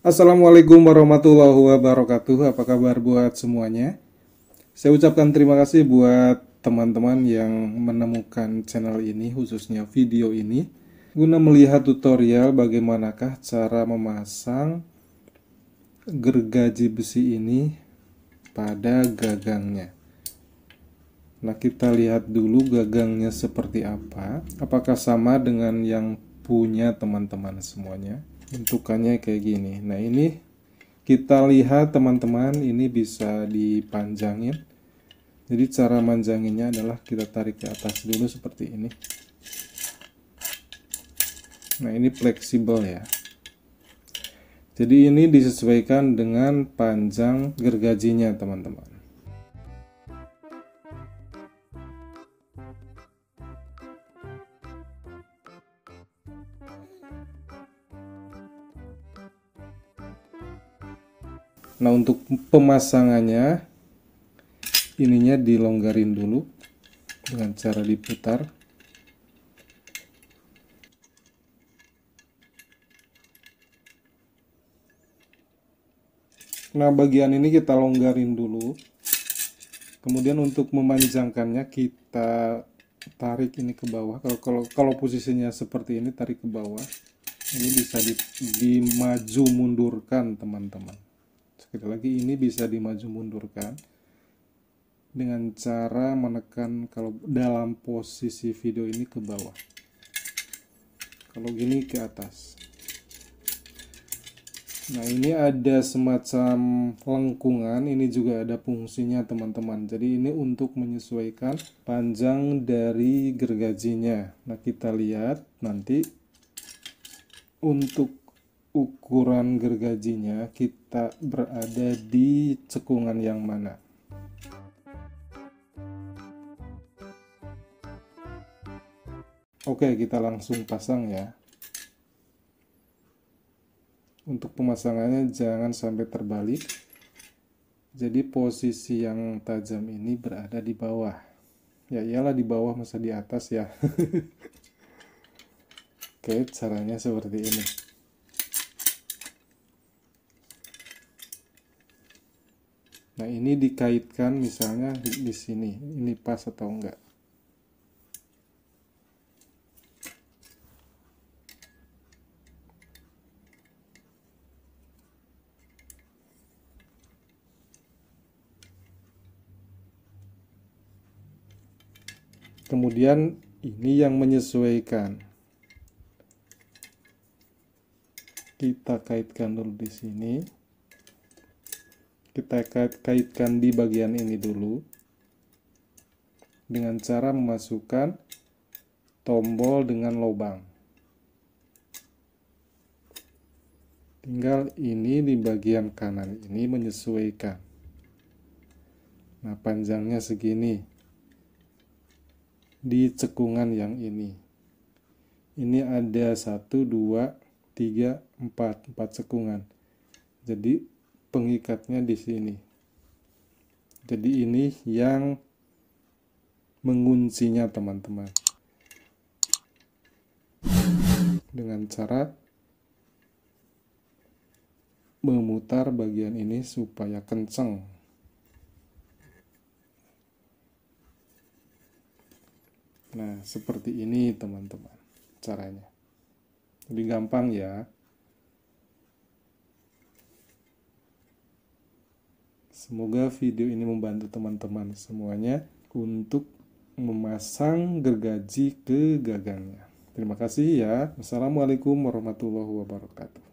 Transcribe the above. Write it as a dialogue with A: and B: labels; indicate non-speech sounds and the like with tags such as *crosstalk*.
A: Assalamualaikum warahmatullahi wabarakatuh. Apa kabar buat semuanya? Saya ucapkan terima kasih buat teman-teman yang menemukan channel ini, khususnya video ini, guna melihat tutorial bagaimanakah cara memasang gergaji besi ini pada gagangnya. Nah, kita lihat dulu gagangnya seperti apa. Apakah sama dengan yang punya teman-teman semuanya? bentukannya kayak gini nah ini kita lihat teman-teman ini bisa dipanjangin jadi cara manjanginnya adalah kita tarik ke atas dulu seperti ini nah ini fleksibel ya jadi ini disesuaikan dengan panjang gergajinya teman-teman Nah untuk pemasangannya ininya dilonggarin dulu dengan cara diputar. Nah bagian ini kita longgarin dulu. Kemudian untuk memanjangkannya kita tarik ini ke bawah. Kalau kalau kalau posisinya seperti ini tarik ke bawah. Ini bisa di, dimaju mundurkan teman-teman sekali lagi ini bisa dimaju mundurkan dengan cara menekan kalau dalam posisi video ini ke bawah kalau gini ke atas nah ini ada semacam lengkungan ini juga ada fungsinya teman-teman jadi ini untuk menyesuaikan panjang dari gergajinya nah kita lihat nanti untuk ukuran gergajinya kita berada di cekungan yang mana. Oke, kita langsung pasang ya. Untuk pemasangannya jangan sampai terbalik. Jadi posisi yang tajam ini berada di bawah. Ya iyalah di bawah masa di atas ya. *laughs* Oke, caranya seperti ini. Nah, ini dikaitkan misalnya di sini. Ini pas atau enggak? Kemudian ini yang menyesuaikan. Kita kaitkan dulu di sini kita kaitkan di bagian ini dulu dengan cara memasukkan tombol dengan lubang tinggal ini di bagian kanan ini menyesuaikan nah panjangnya segini di cekungan yang ini ini ada 1, 2, 3, 4 4 cekungan jadi pengikatnya di sini. Jadi ini yang menguncinya teman-teman. Dengan cara memutar bagian ini supaya kenceng. Nah, seperti ini teman-teman caranya. Jadi gampang ya. Semoga video ini membantu teman-teman semuanya untuk memasang gergaji ke gagangnya. Terima kasih ya. Wassalamualaikum warahmatullahi wabarakatuh.